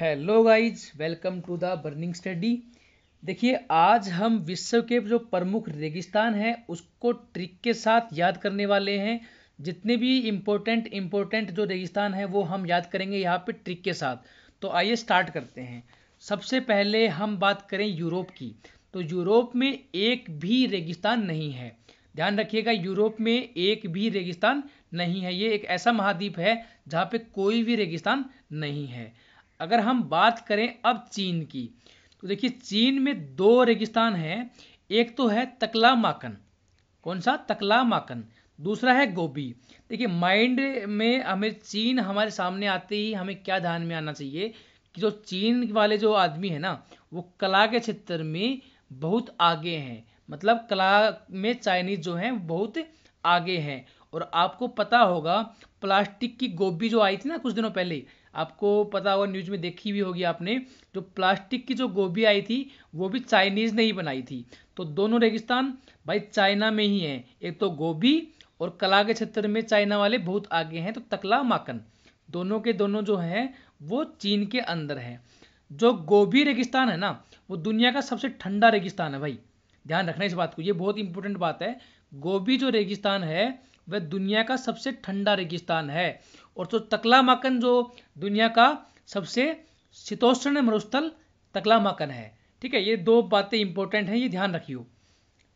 hello guys welcome to the burning study देखिए आज हम विश्व के जो प्रमुख रेगिस्तान हैं उसको ट्रिक के साथ याद करने वाले हैं जितने भी इम्पोर्टेंट इम्पोर्टेंट जो रेगिस्तान है वो हम याद करेंगे यहाँ पे ट्रिक के साथ तो आइए स्टार्ट करते हैं सबसे पहले हम बात करें यूरोप की तो यूरोप में एक भी रेगिस्तान नहीं है ध्यान रखिएगा यूरोप में एक भी रेगिस्तान नहीं है ये एक ऐसा महाद्वीप है जहाँ पे कोई भी रेगिस्तान नहीं है अगर हम बात करें अब चीन की तो देखिए चीन में दो रेगिस्तान हैं एक तो है तकला माकन कौन सा तकला माकन दूसरा है गोभी देखिए माइंड में हमें चीन हमारे सामने आते ही हमें क्या ध्यान में आना चाहिए कि जो चीन वाले जो आदमी है ना वो कला के क्षेत्र में बहुत आगे हैं मतलब कला में चाइनीज जो हैं बहुत आगे हैं और आपको पता होगा प्लास्टिक की गोभी जो आई थी ना कुछ दिनों पहले आपको पता होगा न्यूज़ में देखी भी होगी आपने जो प्लास्टिक की जो गोभी आई थी वो भी चाइनीज़ ने ही बनाई थी तो दोनों रेगिस्तान भाई चाइना में ही है एक तो गोभी और कला के क्षेत्र में चाइना वाले बहुत आगे हैं तो तकला माकन दोनों के दोनों जो हैं वो चीन के अंदर हैं जो गोभी रेगिस्तान है ना वो दुनिया का सबसे ठंडा रेगिस्तान है भाई ध्यान रखना इस बात को ये बहुत इंपॉर्टेंट बात है गोभी जो रेगिस्तान है वह दुनिया का सबसे ठंडा रेगिस्तान है और तो तकलामाकन जो दुनिया का सबसे शीतोष्ण मरुस्थल तकलामाकन है ठीक है ये दो बातें इंपॉर्टेंट हैं ये ध्यान रखियो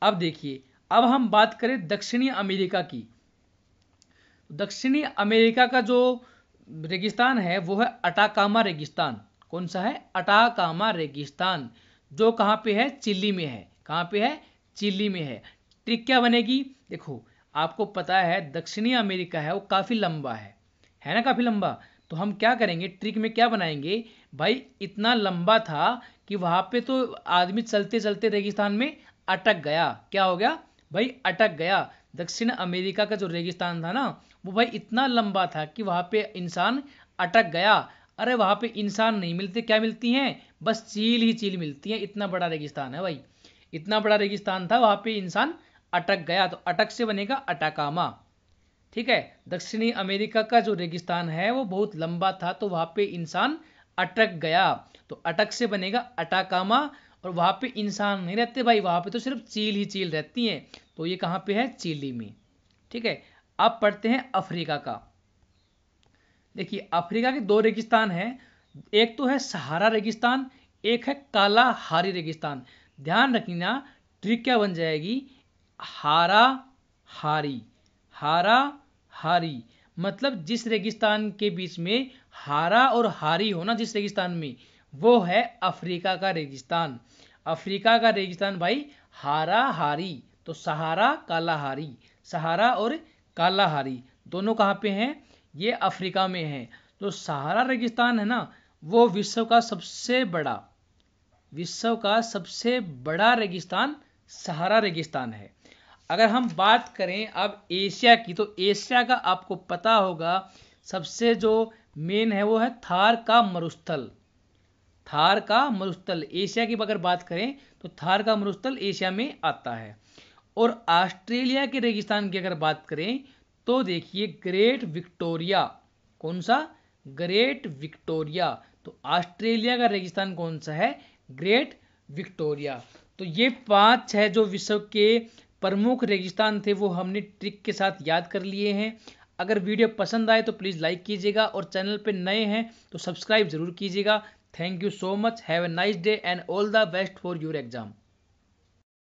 अब देखिए अब हम बात करें दक्षिणी अमेरिका की दक्षिणी अमेरिका का जो रेगिस्तान है वो है अटाकामा रेगिस्तान कौन सा है अटाकामा रेगिस्तान जो कहाँ पे है चिल्ली में है कहाँ पे है चिल्ली में है ट्रिक क्या बनेगी देखो आपको पता है दक्षिणी अमेरिका है वो काफ़ी लंबा है है ना काफ़ी लंबा तो हम क्या करेंगे ट्रिक में क्या बनाएंगे भाई इतना लंबा था कि वहाँ पे तो आदमी चलते चलते रेगिस्तान में अटक गया क्या हो गया भाई अटक गया दक्षिण अमेरिका का जो रेगिस्तान था ना वो भाई इतना लंबा था कि वहाँ पे इंसान अटक गया अरे वहाँ पे इंसान नहीं मिलते क्या मिलती हैं बस चील ही चील मिलती है इतना बड़ा रेगिस्तान है भाई इतना बड़ा रेगिस्तान था वहाँ पे इंसान अटक गया तो अटक से बनेगा अटाकामा ठीक है दक्षिणी अमेरिका का जो रेगिस्तान है वो बहुत लंबा था तो वहां पे इंसान अटक गया तो अटक से बनेगा अटाकामा और वहां पे इंसान नहीं रहते भाई वहां पे तो सिर्फ चील ही चील रहती हैं तो ये कहां पे है चीली में ठीक है अब पढ़ते हैं अफ्रीका का देखिए अफ्रीका के दो रेगिस्तान है एक तो है सहारा रेगिस्तान एक है कालाहारी रेगिस्तान ध्यान रखना ट्रिक क्या बन जाएगी हारा हारी हारा हारी मतलब जिस रेगिस्तान के बीच में हारा और हारी होना जिस रेगिस्तान में वो है अफ्रीका का रेगिस्तान अफ्रीका का रेगिस्तान भाई हारा हारी तो सहारा कालाहारी सहारा और कालाहारी दोनों कहाँ पे हैं ये अफ्रीका में है तो सहारा रेगिस्तान है ना वो विश्व का सबसे बड़ा विश्व का सबसे बड़ा रेगिस्तान सहारा रेगिस्तान है अगर हम बात करें अब एशिया की तो एशिया का आपको पता होगा सबसे जो मेन है वो है थार का मरुस्थल थार का मरुस्थल एशिया की अगर बात करें तो थार का मरुस्थल एशिया में आता है और ऑस्ट्रेलिया के रेगिस्तान की अगर बात करें तो देखिए ग्रेट विक्टोरिया कौन सा ग्रेट विक्टोरिया तो ऑस्ट्रेलिया का रेगिस्तान कौन सा है ग्रेट विक्टोरिया तो ये पांच छह जो विश्व के प्रमुख रेगिस्तान थे वो हमने ट्रिक के साथ याद कर लिए हैं अगर वीडियो पसंद आए तो प्लीज़ लाइक कीजिएगा और चैनल पे नए हैं तो सब्सक्राइब ज़रूर कीजिएगा thank you so much have a nice day and all the best for your exam